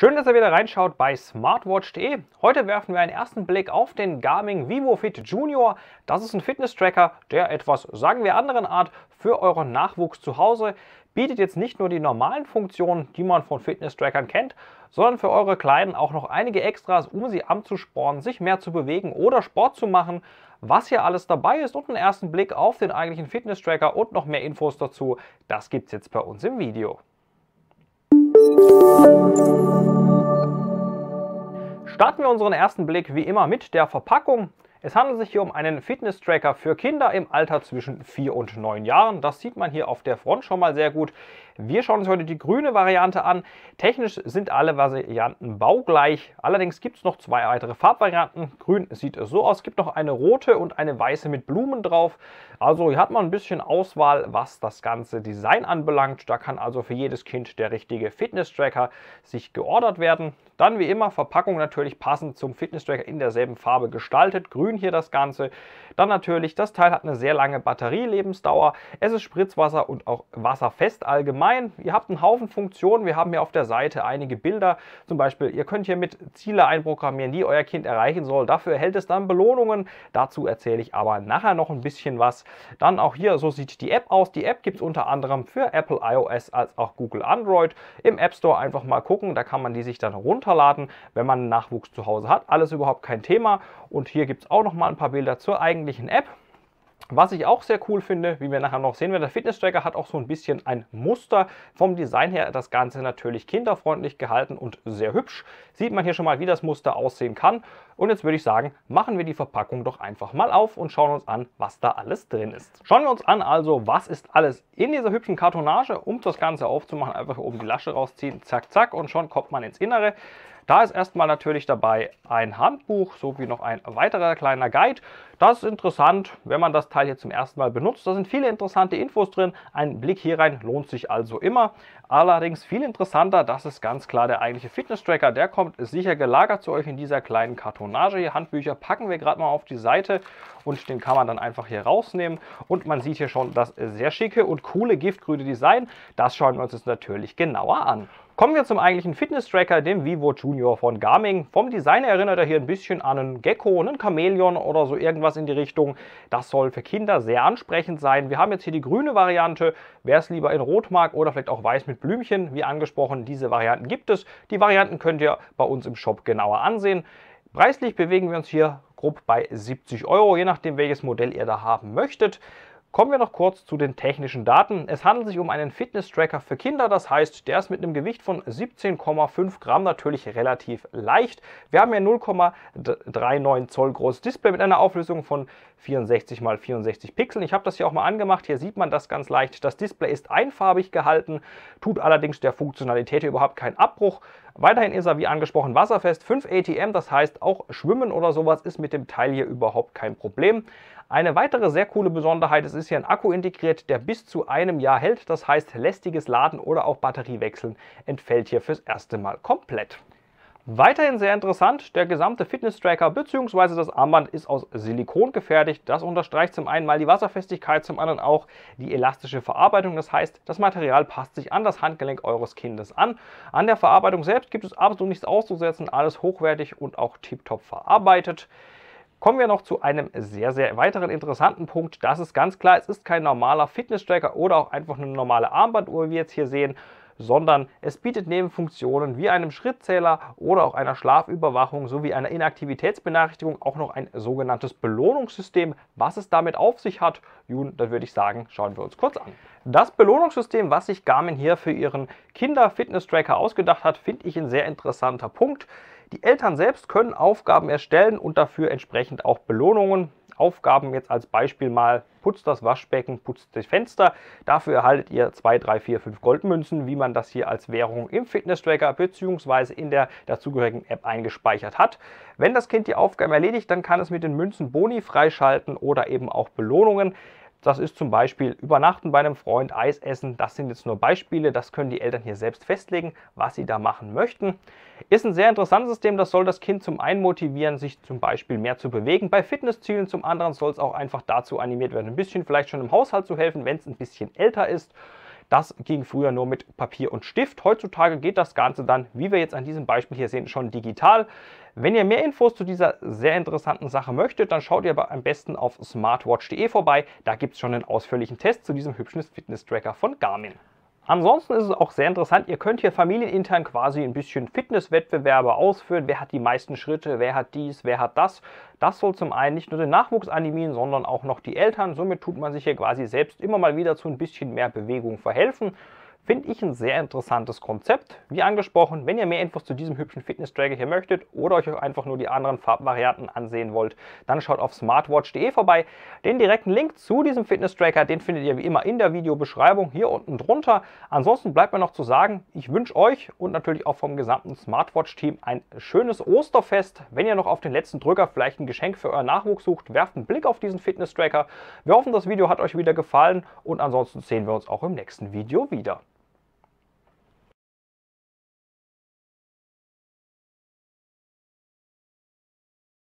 Schön, dass ihr wieder reinschaut bei smartwatch.de. Heute werfen wir einen ersten Blick auf den Garmin VivoFit Junior. Das ist ein Fitness-Tracker, der etwas, sagen wir, anderen Art für euren Nachwuchs zu Hause bietet jetzt nicht nur die normalen Funktionen, die man von Fitness-Trackern kennt, sondern für eure Kleinen auch noch einige Extras, um sie anzuspornen, sich mehr zu bewegen oder Sport zu machen. Was hier alles dabei ist und einen ersten Blick auf den eigentlichen Fitness-Tracker und noch mehr Infos dazu, das gibt es jetzt bei uns im Video. Starten wir unseren ersten Blick wie immer mit der Verpackung. Es handelt sich hier um einen Fitness-Tracker für Kinder im Alter zwischen 4 und 9 Jahren. Das sieht man hier auf der Front schon mal sehr gut. Wir schauen uns heute die grüne Variante an. Technisch sind alle Varianten baugleich. Allerdings gibt es noch zwei weitere Farbvarianten. Grün sieht es so aus. Es gibt noch eine rote und eine weiße mit Blumen drauf. Also hier hat man ein bisschen Auswahl, was das ganze Design anbelangt. Da kann also für jedes Kind der richtige Fitness-Tracker sich geordert werden. Dann wie immer Verpackung natürlich passend zum Fitness-Tracker in derselben Farbe gestaltet. Grün hier das Ganze. Dann natürlich, das Teil hat eine sehr lange Batterielebensdauer. Es ist Spritzwasser und auch wasserfest allgemein. Nein, ihr habt einen Haufen Funktionen. Wir haben hier auf der Seite einige Bilder. Zum Beispiel, ihr könnt hier mit Ziele einprogrammieren, die euer Kind erreichen soll. Dafür erhält es dann Belohnungen. Dazu erzähle ich aber nachher noch ein bisschen was. Dann auch hier, so sieht die App aus. Die App gibt es unter anderem für Apple iOS als auch Google Android. Im App Store einfach mal gucken. Da kann man die sich dann runterladen, wenn man einen Nachwuchs zu Hause hat. Alles überhaupt kein Thema. Und hier gibt es auch noch mal ein paar Bilder zur eigentlichen App. Was ich auch sehr cool finde, wie wir nachher noch sehen werden, der Fitness-Tracker hat auch so ein bisschen ein Muster. Vom Design her das Ganze natürlich kinderfreundlich gehalten und sehr hübsch. Sieht man hier schon mal, wie das Muster aussehen kann. Und jetzt würde ich sagen, machen wir die Verpackung doch einfach mal auf und schauen uns an, was da alles drin ist. Schauen wir uns an also, was ist alles in dieser hübschen Kartonage. Um das Ganze aufzumachen, einfach oben die Lasche rausziehen, zack, zack und schon kommt man ins Innere. Da ist erstmal natürlich dabei ein Handbuch sowie noch ein weiterer kleiner Guide. Das ist interessant, wenn man das Teil hier zum ersten Mal benutzt. Da sind viele interessante Infos drin. Ein Blick hier rein lohnt sich also immer. Allerdings viel interessanter, das ist ganz klar der eigentliche Fitness-Tracker. Der kommt sicher gelagert zu euch in dieser kleinen Kartonage. Hier Handbücher packen wir gerade mal auf die Seite und den kann man dann einfach hier rausnehmen. Und man sieht hier schon das sehr schicke und coole giftgrüne Design. Das schauen wir uns jetzt natürlich genauer an. Kommen wir zum eigentlichen Fitness-Tracker, dem Vivo Junior von Garmin. Vom Design erinnert er hier ein bisschen an einen Gecko, einen Chamäleon oder so irgendwas in die Richtung. Das soll für Kinder sehr ansprechend sein. Wir haben jetzt hier die grüne Variante. Wer es lieber in Rot mag oder vielleicht auch weiß mit Blümchen, wie angesprochen. Diese Varianten gibt es. Die Varianten könnt ihr bei uns im Shop genauer ansehen. Preislich bewegen wir uns hier grob bei 70 Euro, je nachdem welches Modell ihr da haben möchtet. Kommen wir noch kurz zu den technischen Daten. Es handelt sich um einen Fitness-Tracker für Kinder, das heißt, der ist mit einem Gewicht von 17,5 Gramm natürlich relativ leicht. Wir haben hier 0,39 Zoll großes Display mit einer Auflösung von 64 x 64 Pixeln. Ich habe das hier auch mal angemacht, hier sieht man das ganz leicht. Das Display ist einfarbig gehalten, tut allerdings der Funktionalität überhaupt keinen Abbruch. Weiterhin ist er, wie angesprochen, wasserfest, 5 ATM, das heißt, auch Schwimmen oder sowas ist mit dem Teil hier überhaupt kein Problem. Eine weitere sehr coole Besonderheit, es ist hier ein Akku integriert, der bis zu einem Jahr hält. Das heißt, lästiges Laden oder auch Batteriewechseln entfällt hier fürs erste Mal komplett. Weiterhin sehr interessant, der gesamte Fitness-Tracker bzw. das Armband ist aus Silikon gefertigt. Das unterstreicht zum einen mal die Wasserfestigkeit, zum anderen auch die elastische Verarbeitung. Das heißt, das Material passt sich an das Handgelenk eures Kindes an. An der Verarbeitung selbst gibt es absolut nichts auszusetzen, alles hochwertig und auch tiptop verarbeitet. Kommen wir noch zu einem sehr, sehr weiteren interessanten Punkt. Das ist ganz klar, es ist kein normaler Fitness-Tracker oder auch einfach eine normale Armbanduhr, wie wir jetzt hier sehen, sondern es bietet neben Funktionen wie einem Schrittzähler oder auch einer Schlafüberwachung sowie einer Inaktivitätsbenachrichtigung auch noch ein sogenanntes Belohnungssystem. Was es damit auf sich hat, Jun, dann würde ich sagen, schauen wir uns kurz an. Das Belohnungssystem, was sich Garmin hier für ihren Kinder-Fitness-Tracker ausgedacht hat, finde ich ein sehr interessanter Punkt. Die Eltern selbst können Aufgaben erstellen und dafür entsprechend auch Belohnungen. Aufgaben jetzt als Beispiel mal, putzt das Waschbecken, putzt das Fenster. Dafür erhaltet ihr 2, 3, 4, 5 Goldmünzen, wie man das hier als Währung im Fitness-Tracker bzw. in der dazugehörigen App eingespeichert hat. Wenn das Kind die Aufgaben erledigt, dann kann es mit den Münzen Boni freischalten oder eben auch Belohnungen. Das ist zum Beispiel übernachten bei einem Freund, Eis essen. Das sind jetzt nur Beispiele. Das können die Eltern hier selbst festlegen, was sie da machen möchten. Ist ein sehr interessantes System. Das soll das Kind zum einen motivieren, sich zum Beispiel mehr zu bewegen. Bei Fitnesszielen zum anderen soll es auch einfach dazu animiert werden, ein bisschen vielleicht schon im Haushalt zu helfen, wenn es ein bisschen älter ist. Das ging früher nur mit Papier und Stift. Heutzutage geht das Ganze dann, wie wir jetzt an diesem Beispiel hier sehen, schon digital. Wenn ihr mehr Infos zu dieser sehr interessanten Sache möchtet, dann schaut ihr aber am besten auf smartwatch.de vorbei. Da gibt es schon einen ausführlichen Test zu diesem hübschen Fitness-Tracker von Garmin. Ansonsten ist es auch sehr interessant, ihr könnt hier familienintern quasi ein bisschen Fitnesswettbewerbe ausführen. Wer hat die meisten Schritte, wer hat dies, wer hat das. Das soll zum einen nicht nur den Nachwuchs animieren, sondern auch noch die Eltern. Somit tut man sich hier quasi selbst immer mal wieder zu ein bisschen mehr Bewegung verhelfen. Finde ich ein sehr interessantes Konzept. Wie angesprochen, wenn ihr mehr Infos zu diesem hübschen Fitness-Tracker hier möchtet oder euch einfach nur die anderen Farbvarianten ansehen wollt, dann schaut auf smartwatch.de vorbei. Den direkten Link zu diesem Fitness-Tracker, den findet ihr wie immer in der Videobeschreibung hier unten drunter. Ansonsten bleibt mir noch zu sagen, ich wünsche euch und natürlich auch vom gesamten Smartwatch-Team ein schönes Osterfest. Wenn ihr noch auf den letzten Drücker vielleicht ein Geschenk für euren Nachwuchs sucht, werft einen Blick auf diesen Fitness-Tracker. Wir hoffen, das Video hat euch wieder gefallen und ansonsten sehen wir uns auch im nächsten Video wieder.